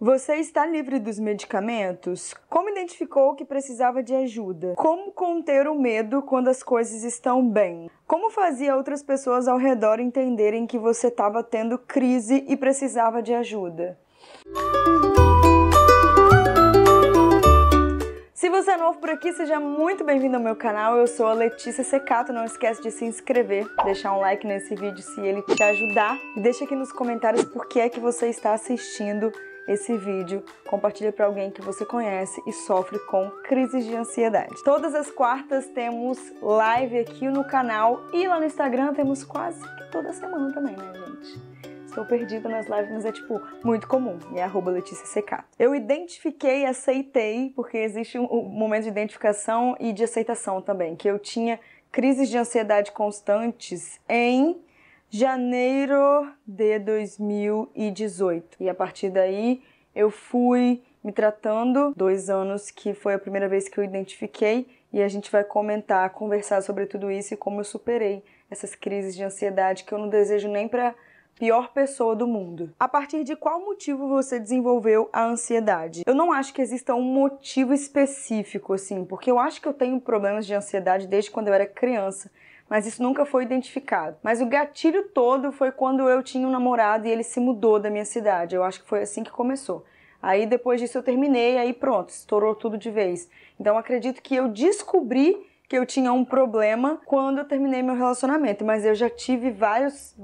Você está livre dos medicamentos? Como identificou que precisava de ajuda? Como conter o medo quando as coisas estão bem? Como fazia outras pessoas ao redor entenderem que você estava tendo crise e precisava de ajuda? Se você é novo por aqui, seja muito bem-vindo ao meu canal. Eu sou a Letícia Secato. Não esquece de se inscrever, deixar um like nesse vídeo se ele te ajudar. E deixa aqui nos comentários por que é que você está assistindo esse vídeo, compartilha para alguém que você conhece e sofre com crises de ansiedade. Todas as quartas temos live aqui no canal e lá no Instagram temos quase toda semana também, né, gente? estou perdida nas lives, mas é tipo muito comum. É arroba Letícia Secato. Eu identifiquei aceitei, porque existe um momento de identificação e de aceitação também, que eu tinha crises de ansiedade constantes em janeiro de 2018. E a partir daí eu fui me tratando, dois anos que foi a primeira vez que eu identifiquei, e a gente vai comentar, conversar sobre tudo isso e como eu superei essas crises de ansiedade que eu não desejo nem para pior pessoa do mundo. A partir de qual motivo você desenvolveu a ansiedade? Eu não acho que exista um motivo específico assim, porque eu acho que eu tenho problemas de ansiedade desde quando eu era criança mas isso nunca foi identificado. Mas o gatilho todo foi quando eu tinha um namorado e ele se mudou da minha cidade. Eu acho que foi assim que começou. Aí depois disso eu terminei, aí pronto, estourou tudo de vez. Então acredito que eu descobri que eu tinha um problema quando eu terminei meu relacionamento, mas eu já tive vários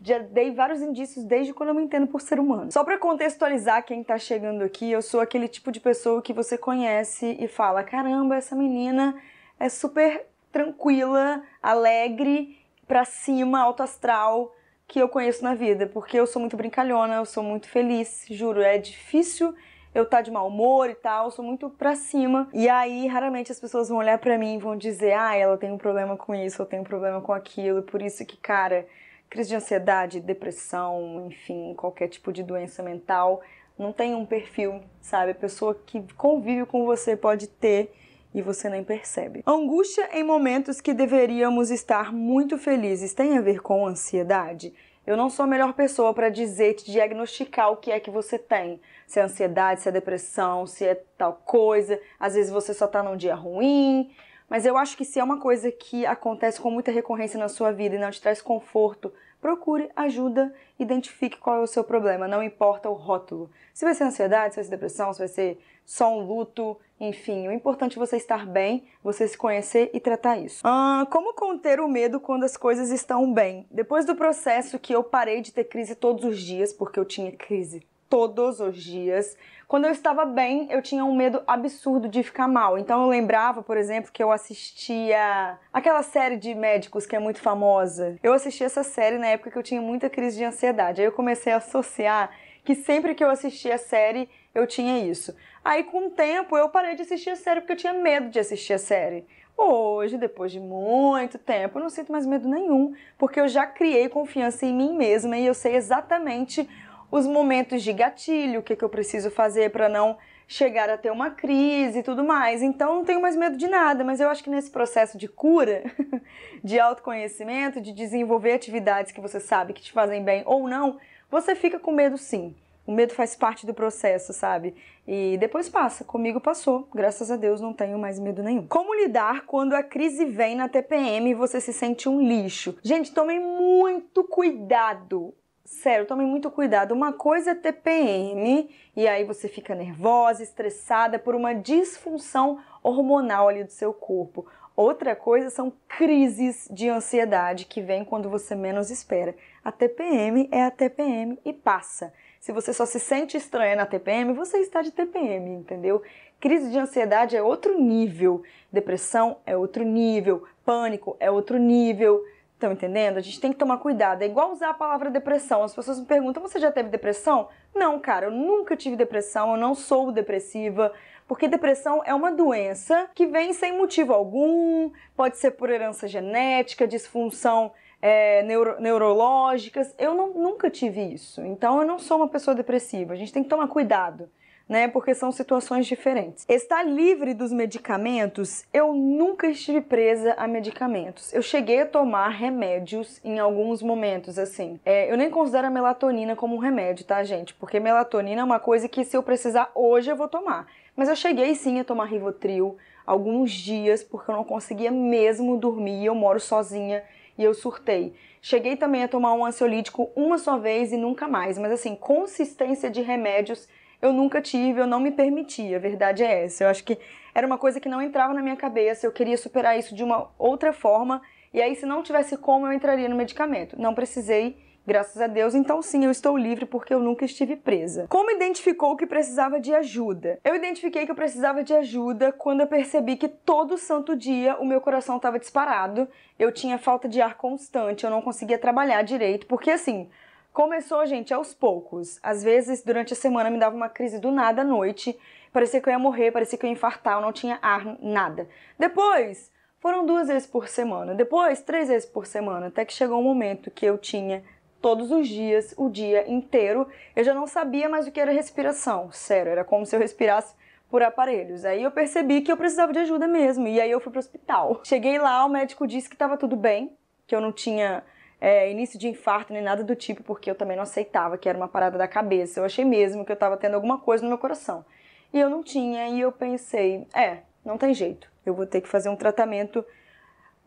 já dei vários indícios desde quando eu me entendo por ser humano. Só para contextualizar quem tá chegando aqui, eu sou aquele tipo de pessoa que você conhece e fala: "Caramba, essa menina é super tranquila, alegre, pra cima, alto astral que eu conheço na vida, porque eu sou muito brincalhona, eu sou muito feliz, juro, é difícil eu tá de mau humor e tal, sou muito pra cima. E aí, raramente as pessoas vão olhar para mim e vão dizer, ah, ela tem um problema com isso, eu tenho um problema com aquilo, por isso que, cara, crise de ansiedade, depressão, enfim, qualquer tipo de doença mental, não tem um perfil, sabe? A pessoa que convive com você pode ter e você nem percebe. angústia em momentos que deveríamos estar muito felizes tem a ver com ansiedade? Eu não sou a melhor pessoa para dizer, te diagnosticar o que é que você tem. Se é ansiedade, se é depressão, se é tal coisa. Às vezes você só está num dia ruim. Mas eu acho que se é uma coisa que acontece com muita recorrência na sua vida e não te traz conforto, procure ajuda, identifique qual é o seu problema, não importa o rótulo. Se vai ser ansiedade, se vai ser depressão, se vai ser só um luto, enfim, o importante é você estar bem, você se conhecer e tratar isso. Ah, como conter o medo quando as coisas estão bem? Depois do processo que eu parei de ter crise todos os dias, porque eu tinha crise todos os dias. Quando eu estava bem, eu tinha um medo absurdo de ficar mal. Então eu lembrava, por exemplo, que eu assistia aquela série de médicos que é muito famosa. Eu assisti essa série na época que eu tinha muita crise de ansiedade. Aí eu comecei a associar que sempre que eu assistia a série, eu tinha isso. Aí, com o tempo, eu parei de assistir a série porque eu tinha medo de assistir a série. Hoje, depois de muito tempo, eu não sinto mais medo nenhum, porque eu já criei confiança em mim mesma e eu sei exatamente os momentos de gatilho, o que, que eu preciso fazer para não chegar a ter uma crise e tudo mais. Então, não tenho mais medo de nada, mas eu acho que nesse processo de cura, de autoconhecimento, de desenvolver atividades que você sabe que te fazem bem ou não, você fica com medo sim o medo faz parte do processo, sabe? E depois passa. Comigo passou. Graças a Deus não tenho mais medo nenhum. Como lidar quando a crise vem na TPM e você se sente um lixo? Gente, tomem muito cuidado. Sério, tomem muito cuidado. Uma coisa é TPM e aí você fica nervosa, estressada por uma disfunção hormonal ali do seu corpo. Outra coisa são crises de ansiedade que vem quando você menos espera. A TPM é a TPM e passa. Se você só se sente estranha na TPM, você está de TPM, entendeu? Crise de ansiedade é outro nível, depressão é outro nível, pânico é outro nível. Estão entendendo? A gente tem que tomar cuidado. É igual usar a palavra depressão. As pessoas me perguntam: você já teve depressão? Não, cara, eu nunca tive depressão, eu não sou depressiva. Porque depressão é uma doença que vem sem motivo algum, pode ser por herança genética, disfunção é, neuro, neurológicas. Eu não, nunca tive isso. Então eu não sou uma pessoa depressiva. A gente tem que tomar cuidado. Né, porque são situações diferentes. Estar livre dos medicamentos, eu nunca estive presa a medicamentos. Eu cheguei a tomar remédios em alguns momentos, assim. É, eu nem considero a melatonina como um remédio, tá, gente? Porque melatonina é uma coisa que se eu precisar hoje eu vou tomar. Mas eu cheguei sim a tomar Rivotril alguns dias porque eu não conseguia mesmo dormir. Eu moro sozinha e eu surtei. Cheguei também a tomar um ansiolítico uma só vez e nunca mais, mas assim, consistência de remédios eu nunca tive, eu não me permitia, a verdade é essa. Eu acho que era uma coisa que não entrava na minha cabeça, eu queria superar isso de uma outra forma, e aí se não tivesse como eu entraria no medicamento. Não precisei Graças a Deus, então sim, eu estou livre porque eu nunca estive presa. Como identificou que precisava de ajuda? Eu identifiquei que eu precisava de ajuda quando eu percebi que todo santo dia o meu coração estava disparado, eu tinha falta de ar constante, eu não conseguia trabalhar direito, porque assim, começou, gente, aos poucos. Às vezes, durante a semana me dava uma crise do nada à noite, parecia que eu ia morrer, parecia que eu ia infartar, eu não tinha ar, nada. Depois, foram duas vezes por semana, depois três vezes por semana, até que chegou um momento que eu tinha todos os dias, o dia inteiro. Eu já não sabia mais o que era respiração, sério, era como se eu respirasse por aparelhos. Aí eu percebi que eu precisava de ajuda mesmo, e aí eu fui pro hospital. Cheguei lá, o médico disse que estava tudo bem, que eu não tinha é, início de infarto nem nada do tipo, porque eu também não aceitava que era uma parada da cabeça. Eu achei mesmo que eu estava tendo alguma coisa no meu coração. E eu não tinha, e eu pensei, é, não tem jeito, eu vou ter que fazer um tratamento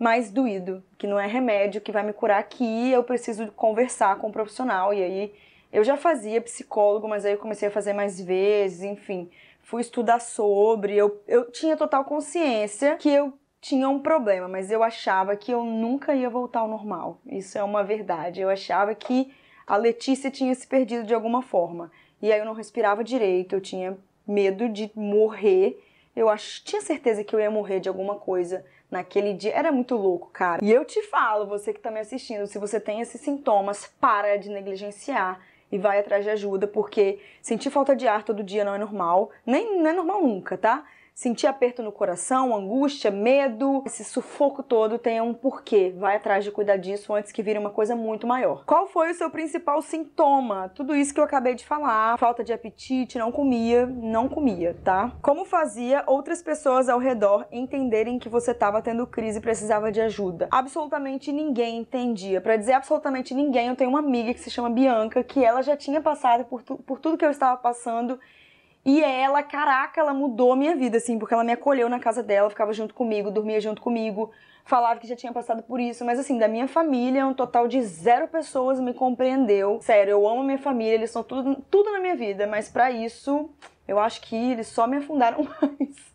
mais doído, que não é remédio que vai me curar aqui, eu preciso conversar com o um profissional. E aí eu já fazia psicólogo, mas aí eu comecei a fazer mais vezes, enfim, fui estudar sobre. Eu, eu tinha total consciência que eu tinha um problema, mas eu achava que eu nunca ia voltar ao normal. Isso é uma verdade. Eu achava que a Letícia tinha se perdido de alguma forma. E aí eu não respirava direito, eu tinha medo de morrer. Eu ach... tinha certeza que eu ia morrer de alguma coisa naquele dia. Era muito louco, cara. E eu te falo, você que tá me assistindo, se você tem esses sintomas, para de negligenciar e vai atrás de ajuda, porque sentir falta de ar todo dia não é normal, nem não é normal nunca, tá? sentir aperto no coração, angústia, medo, esse sufoco todo tem um porquê. Vai atrás de cuidar disso antes que vire uma coisa muito maior. Qual foi o seu principal sintoma? Tudo isso que eu acabei de falar, falta de apetite, não comia, não comia, tá? Como fazia outras pessoas ao redor entenderem que você estava tendo crise e precisava de ajuda? Absolutamente ninguém entendia. Para dizer absolutamente ninguém, eu tenho uma amiga que se chama Bianca, que ela já tinha passado por, tu por tudo que eu estava passando e ela, caraca, ela mudou a minha vida, assim, porque ela me acolheu na casa dela, ficava junto comigo, dormia junto comigo, falava que já tinha passado por isso, mas assim, da minha família, um total de zero pessoas me compreendeu. Sério, eu amo minha família, eles são tudo, tudo na minha vida, mas para isso, eu acho que eles só me afundaram mais.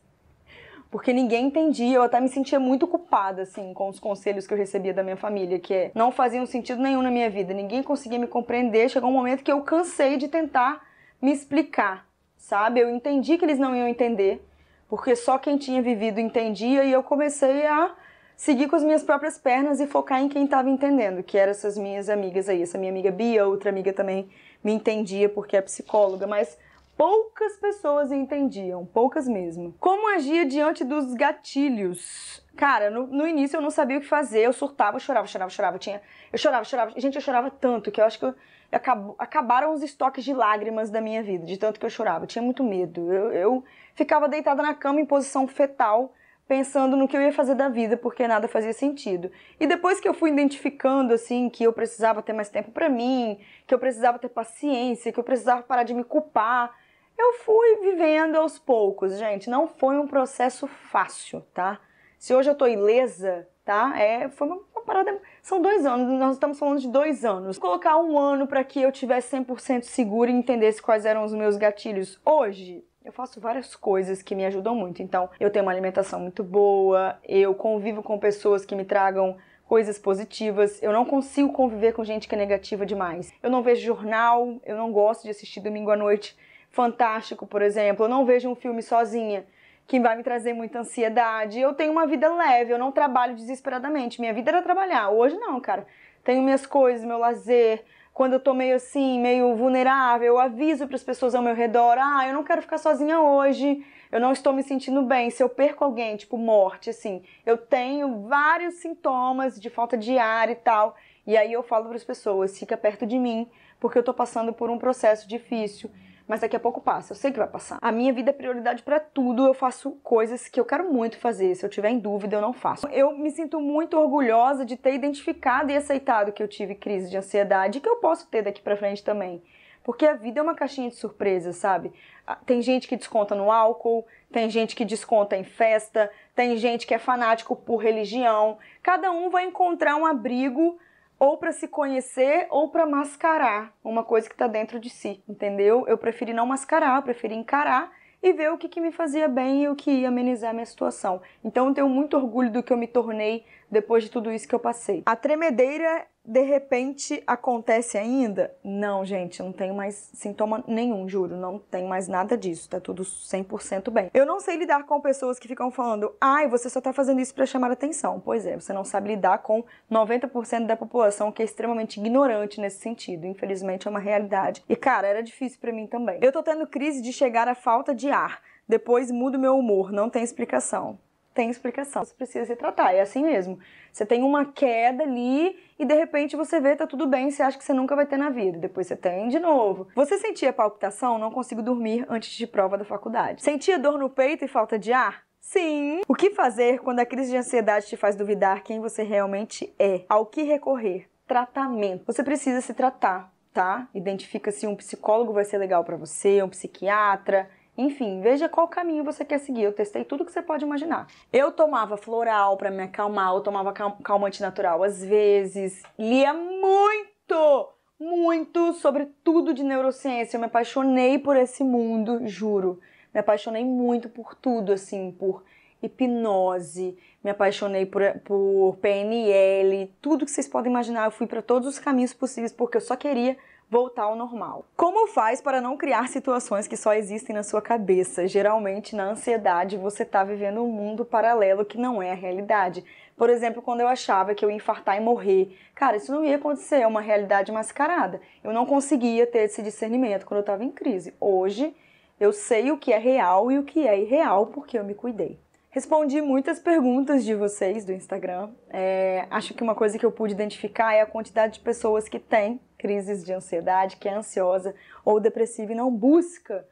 Porque ninguém entendia, eu até me sentia muito culpada, assim, com os conselhos que eu recebia da minha família, que é, não faziam sentido nenhum na minha vida, ninguém conseguia me compreender. Chegou um momento que eu cansei de tentar me explicar sabe? Eu entendi que eles não iam entender, porque só quem tinha vivido entendia e eu comecei a seguir com as minhas próprias pernas e focar em quem estava entendendo, que eram essas minhas amigas aí, essa minha amiga Bia, outra amiga também me entendia porque é psicóloga, mas poucas pessoas entendiam, poucas mesmo. Como agia diante dos gatilhos? Cara, no, no, início eu não sabia o que fazer, eu surtava, eu chorava, chorava, chorava, tinha, eu chorava, chorava, gente, eu chorava tanto que eu acho que eu, acabaram os estoques de lágrimas da minha vida, de tanto que eu chorava. Eu tinha muito medo. Eu, eu ficava deitada na cama em posição fetal, pensando no que eu ia fazer da vida, porque nada fazia sentido. E depois que eu fui identificando assim que eu precisava ter mais tempo para mim, que eu precisava ter paciência, que eu precisava parar de me culpar, eu fui vivendo aos poucos, gente. Não foi um processo fácil, tá? Se hoje eu tô ilesa, tá? É, foi uma, uma parada são dois anos, nós estamos falando de dois anos. Colocar um ano para que eu tivesse 100% seguro e entendesse quais eram os meus gatilhos hoje. Eu faço várias coisas que me ajudam muito. Então, eu tenho uma alimentação muito boa, eu convivo com pessoas que me tragam coisas positivas. Eu não consigo conviver com gente que é negativa demais. Eu não vejo jornal, eu não gosto de assistir domingo à noite fantástico, por exemplo. Eu não vejo um filme sozinha que vai me trazer muita ansiedade. Eu tenho uma vida leve, eu não trabalho desesperadamente. Minha vida era trabalhar, hoje não, cara. Tenho minhas coisas, meu lazer. Quando eu tô meio assim, meio vulnerável, eu aviso para as pessoas ao meu redor: ah, eu não quero ficar sozinha hoje, eu não estou me sentindo bem. Se eu perco alguém, tipo morte, assim, eu tenho vários sintomas de falta de ar e tal. E aí eu falo para as pessoas: fica perto de mim, porque eu tô passando por um processo difícil mas daqui a pouco passa. Eu sei que vai passar. A minha vida é prioridade para tudo. Eu faço coisas que eu quero muito fazer. Se eu tiver em dúvida, eu não faço. Eu me sinto muito orgulhosa de ter identificado e aceitado que eu tive crise de ansiedade, que eu posso ter daqui para frente também. Porque a vida é uma caixinha de surpresa, sabe? Ah, tem gente que desconta no álcool, tem gente que desconta em festa, tem gente que é fanático por religião. Cada um vai encontrar um abrigo ou para se conhecer ou para mascarar uma coisa que está dentro de si, entendeu? Eu preferi não mascarar, eu preferi encarar e ver o que, que me fazia bem e o que ia amenizar a minha situação. Então eu tenho muito orgulho do que eu me tornei depois de tudo isso que eu passei. A tremedeira de repente acontece ainda? Não, gente, não tenho mais sintoma nenhum, juro, não tenho mais nada disso, tá tudo 100% bem. Eu não sei lidar com pessoas que ficam falando: "Ai, você só tá fazendo isso para chamar atenção". Pois é, você não sabe lidar com 90% da população que é extremamente ignorante nesse sentido. Infelizmente é uma realidade. E cara, era difícil para mim também. Eu tô tendo crise de chegar à falta de ar. Depois mudo meu humor, não tem explicação tem explicação. Você precisa se tratar, é assim mesmo. Você tem uma queda ali e de repente você vê, tá tudo bem, você acha que você nunca vai ter na vida. Depois você tem de novo. Você sentia palpitação? Não consigo dormir antes de prova da faculdade. Sentia dor no peito e falta de ar? Sim. O que fazer quando a crise de ansiedade te faz duvidar quem você realmente é? Ao que recorrer? Tratamento. Você precisa se tratar, tá? Identifica se um psicólogo vai ser legal para você, um psiquiatra, enfim, veja qual caminho você quer seguir. Eu testei tudo que você pode imaginar. Eu tomava floral para me acalmar, eu tomava cal calmante natural às vezes, lia muito muito sobre tudo de neurociência. Eu me apaixonei por esse mundo, juro. Me apaixonei muito por tudo, assim, por hipnose, me apaixonei por, por PNL, tudo que vocês podem imaginar. Eu fui para todos os caminhos possíveis porque eu só queria voltar ao normal. Como faz para não criar situações que só existem na sua cabeça? Geralmente, na ansiedade, você está vivendo um mundo paralelo que não é a realidade. Por exemplo, quando eu achava que eu ia infartar e morrer. Cara, isso não ia acontecer, é uma realidade mascarada. Eu não conseguia ter esse discernimento quando eu estava em crise. Hoje, eu sei o que é real e o que é irreal porque eu me cuidei. Respondi muitas perguntas de vocês do Instagram. É, acho que uma coisa que eu pude identificar é a quantidade de pessoas que têm crises de ansiedade, que é ansiosa ou depressiva e não busca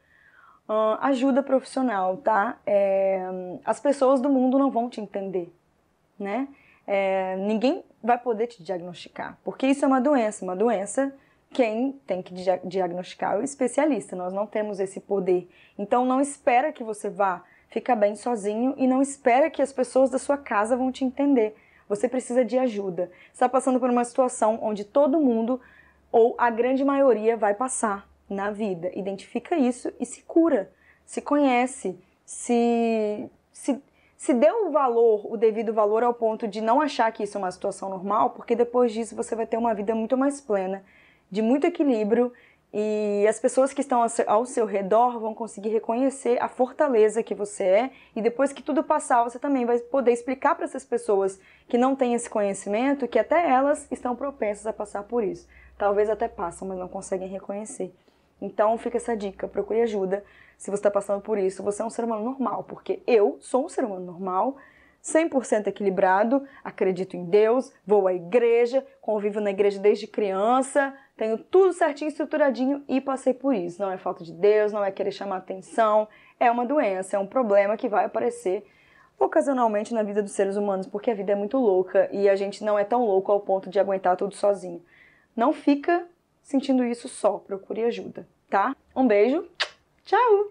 uh, ajuda profissional, tá? É, as pessoas do mundo não vão te entender, né? É, ninguém vai poder te diagnosticar, porque isso é uma doença, uma doença quem tem que dia diagnosticar é o especialista, nós não temos esse poder. Então não espera que você vá ficar bem sozinho e não espera que as pessoas da sua casa vão te entender. Você precisa de ajuda. Está passando por uma situação onde todo mundo ou a grande maioria vai passar na vida. Identifica isso e se cura, se conhece, se, se, se deu o valor, o devido valor ao ponto de não achar que isso é uma situação normal, porque depois disso você vai ter uma vida muito mais plena, de muito equilíbrio e as pessoas que estão ao seu redor vão conseguir reconhecer a fortaleza que você é e depois que tudo passar, você também vai poder explicar para essas pessoas que não têm esse conhecimento que até elas estão propensas a passar por isso talvez até passam, mas não conseguem reconhecer. Então fica essa dica, procure ajuda se você está passando por isso. Você é um ser humano normal, porque eu sou um ser humano normal, 100% equilibrado, acredito em Deus, vou à igreja, convivo na igreja desde criança, tenho tudo certinho, estruturadinho e passei por isso. Não é falta de Deus, não é querer chamar atenção, é uma doença, é um problema que vai aparecer ocasionalmente na vida dos seres humanos, porque a vida é muito louca e a gente não é tão louco ao ponto de aguentar tudo sozinho. Não fica sentindo isso só, procure ajuda, tá? Um beijo, tchau!